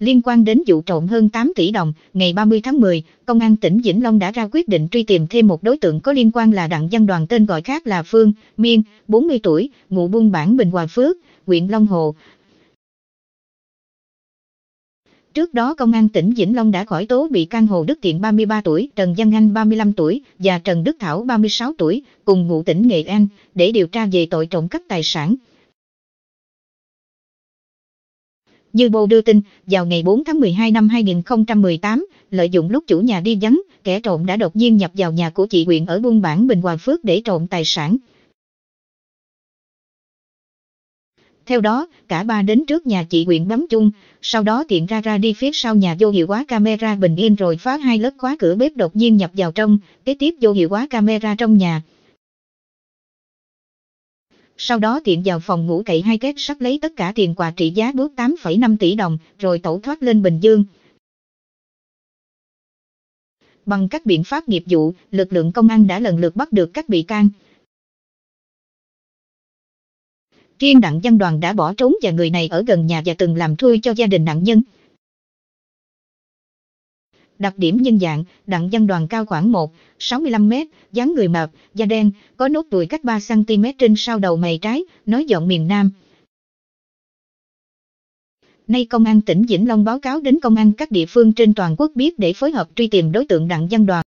liên quan đến vụ trộm hơn 8 tỷ đồng, ngày 30 tháng 10, Công an tỉnh Vĩnh Long đã ra quyết định truy tìm thêm một đối tượng có liên quan là đặng văn đoàn tên gọi khác là Phương, Miên, 40 tuổi, ngụ buôn bản Bình Hòa Phước, huyện Long Hồ. Trước đó Công an tỉnh Vĩnh Long đã khởi tố bị can Hồ Đức Thiện 33 tuổi, Trần Văn Anh 35 tuổi và Trần Đức Thảo 36 tuổi, cùng ngụ tỉnh Nghệ An, để điều tra về tội trộm cắp tài sản. Như Bô đưa tin, vào ngày 4 tháng 12 năm 2018, lợi dụng lúc chủ nhà đi vắng, kẻ trộm đã đột nhiên nhập vào nhà của chị Nguyện ở buôn bản Bình Hòa Phước để trộm tài sản. Theo đó, cả ba đến trước nhà chị Nguyện bấm chung, sau đó tiện ra ra đi phía sau nhà vô hiệu hóa camera bình yên rồi phá hai lớp khóa cửa bếp đột nhiên nhập vào trong, kế tiếp vô hiệu hóa camera trong nhà sau đó tiện vào phòng ngủ cậy hai kết sắt lấy tất cả tiền quà trị giá bước 8,5 tỷ đồng, rồi tẩu thoát lên Bình Dương. Bằng các biện pháp nghiệp vụ, lực lượng công an đã lần lượt bắt được các bị can. Riêng đặng văn đoàn đã bỏ trốn và người này ở gần nhà và từng làm thuê cho gia đình nạn nhân đặc điểm nhân dạng, đặng văn đoàn cao khoảng 1, 65 m dáng người mập, da đen, có nốt ruồi cách 3cm trên sau đầu mày trái, nói giọng miền Nam. Nay Công an tỉnh Vĩnh Long báo cáo đến Công an các địa phương trên toàn quốc biết để phối hợp truy tìm đối tượng đặng văn đoàn.